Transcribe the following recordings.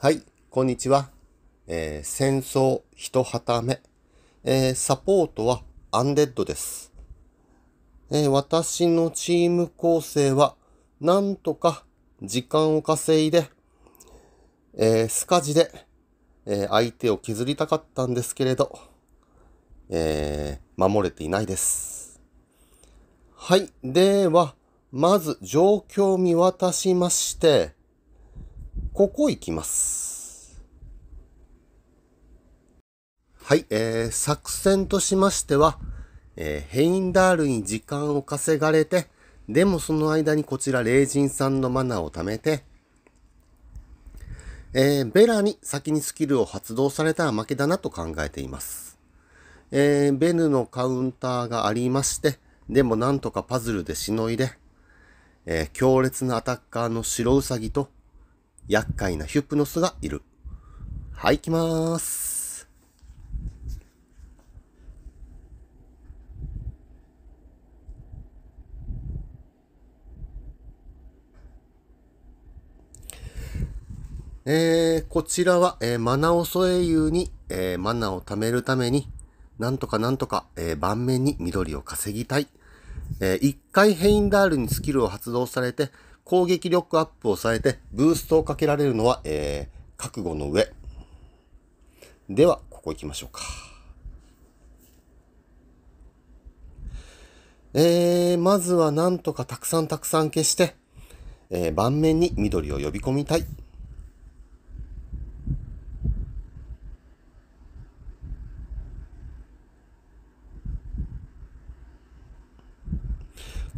はい、こんにちは。えー、戦争一旗目。えー、サポートはアンデッドです。えー、私のチーム構成は、なんとか時間を稼いで、えスカジで、え相手を削りたかったんですけれど、え守れていないです。はい、では、まず状況を見渡しまして、ここ行きます。はい、えー、作戦としましては、えー、ヘインダールに時間を稼がれて、でもその間にこちら、霊人さんのマナーを貯めて、えー、ベラに先にスキルを発動されたら負けだなと考えています。えー、ベヌのカウンターがありまして、でもなんとかパズルでしのいで、えー、強烈なアタッカーの白ウサギと厄介なヒュプノスがいる。はい、行きまーす。えー、こちらは、えー、マナオソエユに、えー、マナを貯めるために、なんとかなんとか、えー、盤面に緑を稼ぎたいえー、1回ヘインダールにスキルを発動されて、攻撃力アップをされて、ブーストをかけられるのは、えー、覚悟の上。では、ここ行きましょうか。えー、まずはなんとかたくさんたくさん消して、えー、盤面に緑を呼び込みたい。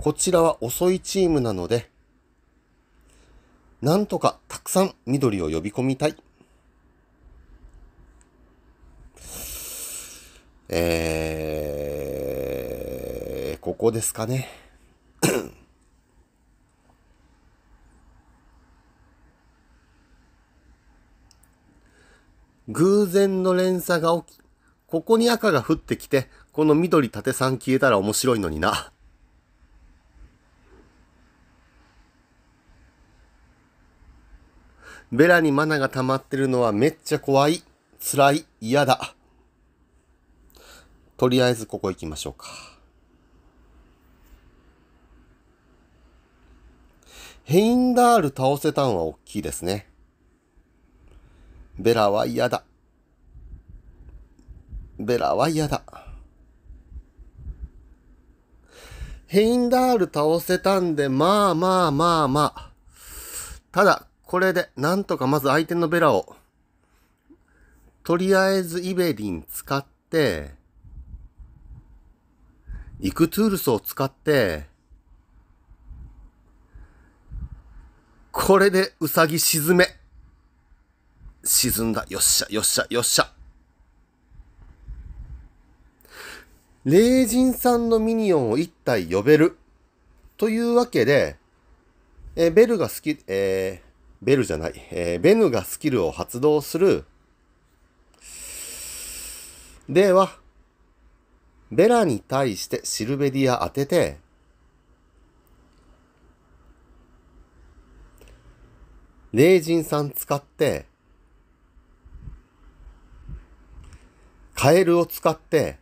こちらは遅いチームなので、なんとかたくさん緑を呼び込みたい。えー、ここですかね。偶然の連鎖が起き、ここに赤が降ってきて、この緑縦3消えたら面白いのにな。ベラにマナが溜まってるのはめっちゃ怖い。辛い。嫌だ。とりあえずここ行きましょうか。ヘインダール倒せたんは大きいですね。ベラは嫌だ。ベラは嫌だ。ヘインダール倒せたんで、まあまあまあまあ。ただ、これで、なんとかまず相手のベラを、とりあえずイベリン使って、イクトゥールスを使って、これでウサギ沈め。沈んだ。よっしゃ、よっしゃ、よっしゃ。霊人さんのミニオンを一体呼べる。というわけで、えベルが好き、えーベルじゃない、えー、ベヌがスキルを発動する、では、ベラに対してシルベディア当てて、霊人さん使って、カエルを使って、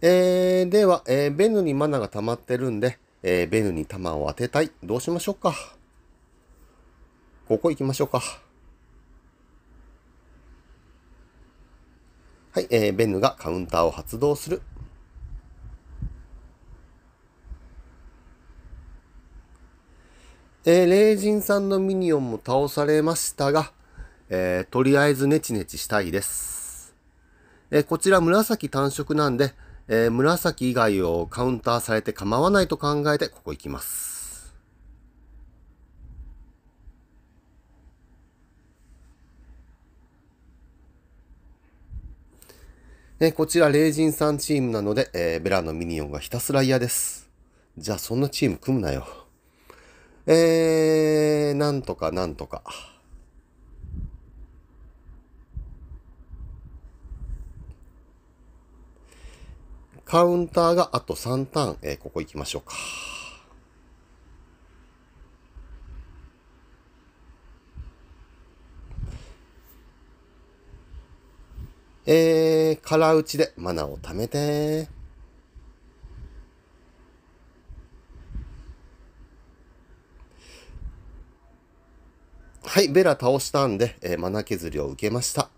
えー、では、えー、ベヌにマナが溜まってるんで、えー、ベルに弾を当てたい。どうしましょうか。ここ行きましょうか。はい、えー、ベヌがカウンターを発動する。えー、霊人さんのミニオンも倒されましたが、えー、とりあえずネチネチしたいです。えー、こちら紫単色なんで、えー、紫以外をカウンターされて構わないと考えてここ行きます。ね、こちら、霊人さんチームなので、えー、ベラのミニオンがひたすら嫌です。じゃあ、そんなチーム組むなよ。えー、なんとかなんとか。カウンターがあと3ターン、えー、ここ行きましょうか。えー、空打ちでマナを貯めて。はい、ベラ倒したんで、えー、マナ削りを受けました。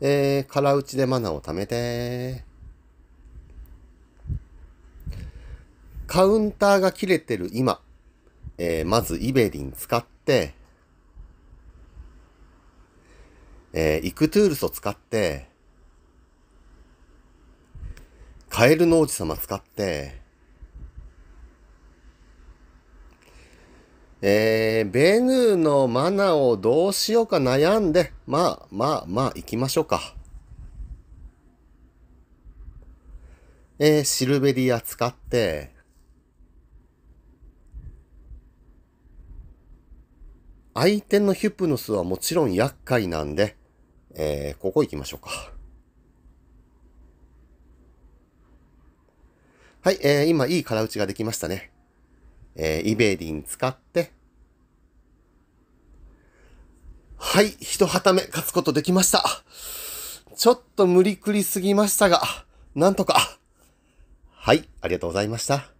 えー、空打ちでマナを貯めて。カウンターが切れてる今、えー、まずイベリン使って、えー、イクトゥールスを使って、カエルの王子様使って、えー、ベヌーのマナをどうしようか悩んで、まあまあまあ行きましょうか。えー、シルベリア使って、相手のヒュプノスはもちろん厄介なんで、えー、ここ行きましょうか。はい、えー、今いい空打ちができましたね。えー、イベリン使って、はい、一旗目勝つことできました。ちょっと無理くりすぎましたが、なんとか。はい、ありがとうございました。